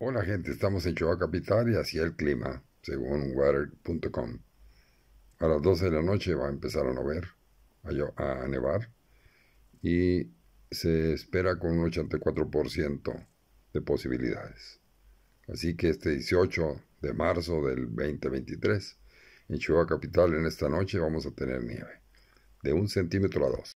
Hola gente, estamos en Chihuahua Capital y hacia el clima, según weather.com. A las 12 de la noche va a empezar a llover, a, nevar y se espera con un 84% de posibilidades. Así que este 18 de marzo del 2023, en Chihuahua Capital en esta noche vamos a tener nieve, de un centímetro a dos.